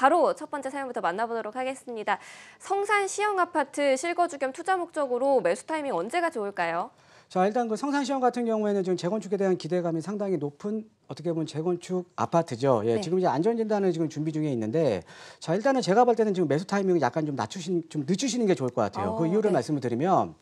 바로 첫 번째 사연부터 만나보도록 하겠습니다. 성산 시형아파트 실거주 겸 투자 목적으로 매수 타이밍 언제가 좋을까요? 자 일단 그 성산 시험 같은 경우에는 지금 재건축에 대한 기대감이 상당히 높은 어떻게 보면 재건축 아파트죠. 예, 네. 지금 이제 안전 진단을 지금 준비 중에 있는데 자 일단은 제가 볼 때는 지금 매수 타이밍을 약간 좀 낮추신 좀 늦추시는 게 좋을 것 같아요. 오, 그 어, 이유를 네. 말씀을 드리면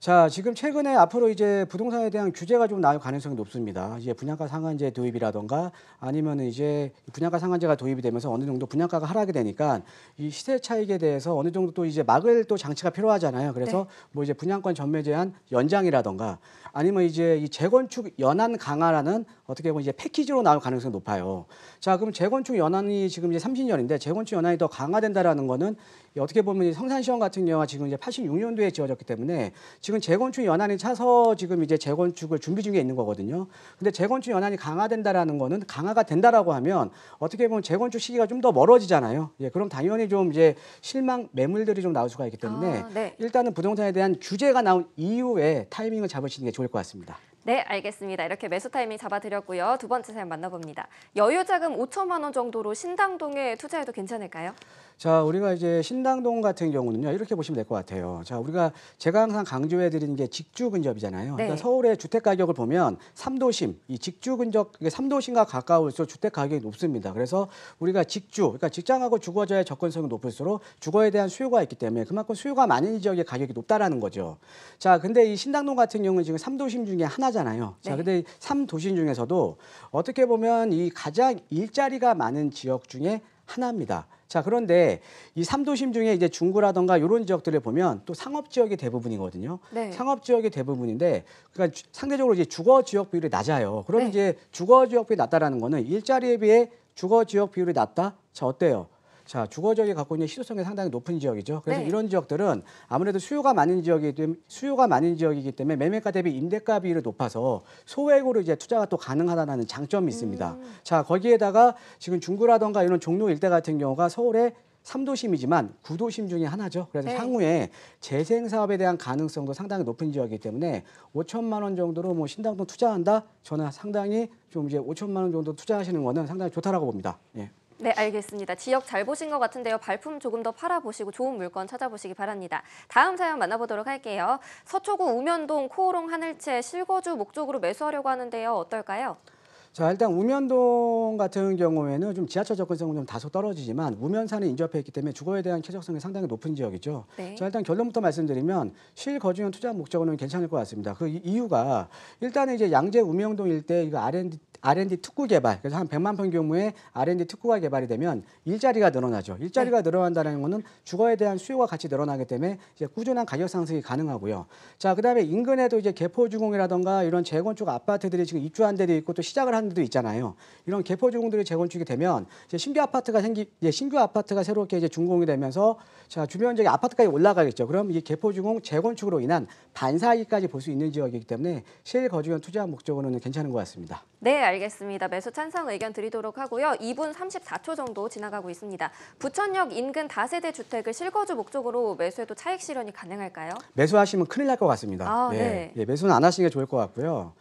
자, 지금 최근에 앞으로 이제 부동산에 대한 규제가 좀 나올 가능성이 높습니다. 이제 분양가 상한제 도입이라던가 아니면은 이제 분양가 상한제가 도입이 되면서 어느 정도 분양가가 하락이 되니까 이 시세 차익에 대해서 어느 정도 또 이제 막을 또 장치가 필요하잖아요. 그래서 네. 뭐 이제 분양권 전매 제한 연장이라던가 아니면 이제 이 재건축 연한 강화라는 어떻게 보면 이제 패키지로 나올 가능성이 높아요. 자, 그럼 재건축 연한이 지금 이제 30년인데 재건축 연한이 더 강화된다라는 거는 어떻게 보면 성산시험 같은 경우가 지금 이제 86년도에 지어졌기 때문에 지금 재건축 연한이 차서 지금 이제 재건축을 준비 중에 있는 거거든요. 근데 재건축 연한이 강화된다라는 거는 강화가 된다라고 하면 어떻게 보면 재건축 시기가 좀 더 멀어지잖아요. 예, 그럼 당연히 좀 이제 실망 매물들이 좀 나올 수가 있기 때문에 아, 네. 일단은 부동산에 대한 규제가 나온 이후에 타이밍을 잡으시는 게 좋을 것 같습니다. 네, 알겠습니다. 이렇게 매수 타이밍 잡아드렸고요. 두 번째 사연 만나봅니다. 여유 자금 5천만 원 정도로 신당동에 투자해도 괜찮을까요? 자, 우리가 이제 신당동 같은 경우는요, 이렇게 보시면 될 것 같아요. 자, 우리가 제가 항상 강조해 드리는 게 직주 근접이잖아요. 그러니까 네. 그러니까 서울의 주택 가격을 보면 삼도심이 직주 근접, 이게 3도심과 가까울수록 주택 가격이 높습니다. 그래서 우리가 직주, 그러니까 직장하고 주거자의 접근성이 높을수록 주거에 대한 수요가 있기 때문에 그만큼 수요가 많은 지역의 가격이 높다라는 거죠. 자, 근데 이 신당동 같은 경우는 지금 삼도심 중에 하나잖아요. 자, 네. 근데 삼도심 중에서도 어떻게 보면 이 가장 일자리가 많은 지역 중에 하나입니다. 자, 그런데 이 삼도심 중에 이제 중구라던가 이런 지역들을 보면 또 상업 지역이 대부분이거든요. 네. 상업 지역이 대부분인데 그러니까 주, 상대적으로 이제 주거 지역 비율이 낮아요. 그럼 네. 이제 주거 지역 비율이 낮다라는 거는 일자리에 비해 주거 지역 비율이 낮다? 자, 어때요? 자, 주거 지역이 갖고 있는 희소성이 상당히 높은 지역이죠. 그래서 네. 이런 지역들은 아무래도 수요가 많은 지역이기 때문에 수요가 많은 지역이기 때문에 매매가 대비 임대가 비율이 높아서 소액으로 이제 투자가 또 가능하다는 장점이 있습니다. 음. 자, 거기에다가 지금 중구라던가 이런 종로 일대 같은 경우가 서울에 삼도심이지만구도심 중에 하나죠. 그래서 네. 향후에 재생 사업에 대한 가능성도 상당히 높은 지역이기 때문에 5천만 원 정도로 뭐 신당동 투자한다. 저는 상당히 좀 이제 5천만 원 정도 투자하시는 거는 상당히 좋다라고 봅니다. 예. 네, 알겠습니다. 지역 잘 보신 것 같은데요. 발품 조금 더 팔아보시고 좋은 물건 찾아보시기 바랍니다. 다음 사연 만나보도록 할게요. 서초구 우면동 코오롱 하늘채 실거주 목적으로 매수하려고 하는데요. 어떨까요? 자 일단 우면동 같은 경우에는 좀 지하철 접근성은 좀 다소 떨어지지만 우면산에 인접해 있기 때문에 주거에 대한 쾌적성이 상당히 높은 지역이죠. 네. 자 일단 결론부터 말씀드리면 실거주용 투자 목적으로는 괜찮을 것 같습니다. 그 이유가 일단은 이제 양재 우면동 일대 이거 R&D R&D 특구 개발 그래서 한 100만 편 규모의 R&D 특구가 개발이 되면 일자리가 늘어나죠. 일자리가 네. 늘어난다는 것은 주거에 대한 수요가 같이 늘어나기 때문에 이제 꾸준한 가격 상승이 가능하고요. 자 그다음에 인근에도 이제 개포주공이라던가 이런 재건축 아파트들이 지금 입주한 데도 있고 또 시작을 한 데도 있잖아요. 이런 개포주공들이 재건축이 되면 이제 신규 아파트가 생기 이제 신규 아파트가 새롭게 이제 준공이 되면서 자 주변 지역 에 아파트까지 올라가겠죠. 그럼 이 개포주공 재건축으로 인한 반사이까지볼 수 있는 지역이기 때문에 실거주형 투자 목적으로는 괜찮은 것 같습니다. 네, 알겠습니다. 매수 찬성 의견 드리도록 하고요. 2분 34초 정도 지나가고 있습니다. 부천역 인근 다세대 주택을 실거주 목적으로 매수해도 차익 실현이 가능할까요? 매수하시면 큰일 날 것 같습니다. 아, 예, 네. 예, 매수는 안 하시는 게 좋을 것 같고요.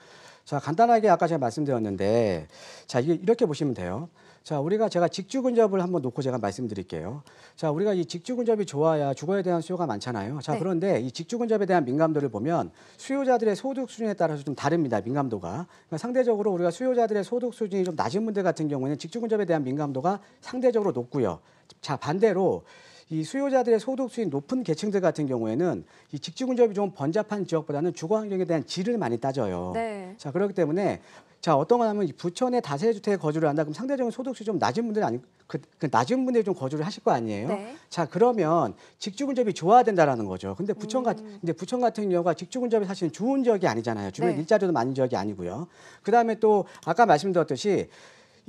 자, 간단하게 아까 제가 말씀드렸는데 자, 이게 이렇게 보시면 돼요. 자, 우리가 제가 직주근접을 한번 놓고 제가 말씀드릴게요. 자, 우리가 이 직주근접이 좋아야 주거에 대한 수요가 많잖아요. 자, 네. 그런데 이 직주근접에 대한 민감도를 보면 수요자들의 소득 수준에 따라서 좀 다릅니다. 민감도가. 그러니까 상대적으로 우리가 수요자들의 소득 수준이 좀 낮은 분들 같은 경우에는 직주근접에 대한 민감도가 상대적으로 높고요. 자, 반대로 이 수요자들의 소득 수익 높은 계층들 같은 경우에는 이 직지근접이 좀 번잡한 지역보다는 주거 환경에 대한 질을 많이 따져요. 네. 자 그렇기 때문에 자 어떤 거냐면 부천에 다세 주택에 거주를 한다 그럼 상대적인 소득수 좀 낮은 분들 아니 그, 그 낮은 분들이 좀 거주를 하실 거 아니에요. 네. 자 그러면 직주근접이 좋아야 된다라는 거죠. 근데 부천 같 음. 근데 부천 같은 경우가 직주근접이 사실은 좋은 지역이 아니잖아요. 주변 네. 일자리도 많은 지역이 아니고요. 그 다음에 또 아까 말씀드렸듯이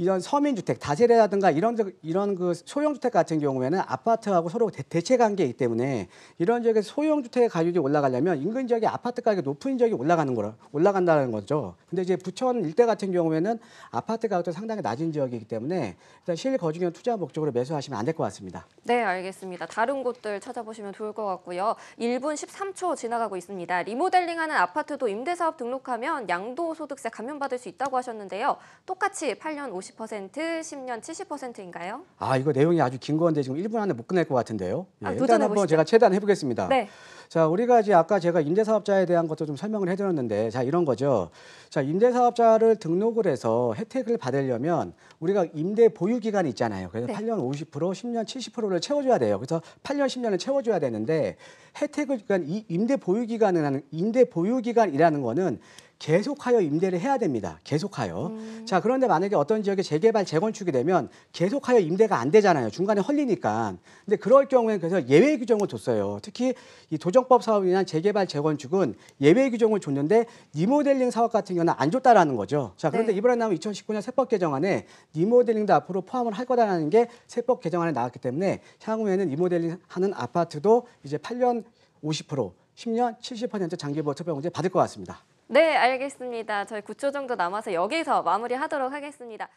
이런 서민주택, 다세대라든가 이런 이런 그 소형주택 같은 경우에는 아파트하고 서로 대, 체 관계이기 때문에 이런 지역에서 소형주택의 가격이 올라가려면 인근 지역의 아파트 가격이 높은 지역이 올라가는 거라 올라간다는 거죠. 근데 이제 부천 일대 같은 경우에는 아파트 가격도 상당히 낮은 지역이기 때문에 일단 실거주경 투자 목적으로 매수하시면 안 될 것 같습니다. 네, 알겠습니다. 다른 곳들 찾아보시면 좋을 것 같고요. 1분 13초 지나가고 있습니다. 리모델링하는 아파트도 임대사업 등록하면 양도소득세 감면받을 수 있다고 하셨는데요. 똑같이 8년 50 50%, 10년 70%인가요? 아, 이거 내용이 아주 긴 건데 지금 1분 안에 못 끝낼 것 같은데요. 아, 예, 아, 일단 한번 제가 최대한 해보겠습니다. 네. 자, 우리가 이제 아까 제가 임대사업자에 대한 것도 좀 설명을 해드렸는데, 자, 이런 거죠. 자, 임대사업자를 등록을 해서 혜택을 받으려면 우리가 임대 보유 기간이 있잖아요. 그래서 네. 8년 50%, 10년 70%를 채워줘야 돼요. 그래서 8년, 10년을 채워줘야 되는데, 혜택을 그러 그러니까 임대 보유 기간 하는 임대 보유 기간이라는 거는 계속하여 임대를 해야 됩니다. 계속하여. 음. 자, 그런데 만약에 어떤 지역에 재개발, 재건축이 되면 계속하여 임대가 안 되잖아요. 중간에 헐리니까. 근데 그럴 경우에 는 그래서 예외 규정을 뒀어요 특히 이 도정법 사업이나 재개발, 재건축은 예외 규정을 줬는데 리모델링 사업 같은 경우는 안 줬다라는 거죠. 자, 그런데 네. 이번에 나온 2019년 세법 개정안에 리모델링도 앞으로 포함을 할 거다라는 게 세법 개정안에 나왔기 때문에 향후에는 리모델링 하는 아파트도 이제 8년 50%, 10년 70% 장기 보호처분 공제 받을 것 같습니다. 네, 알겠습니다. 저희 9초 정도 남아서 여기서 마무리하도록 하겠습니다.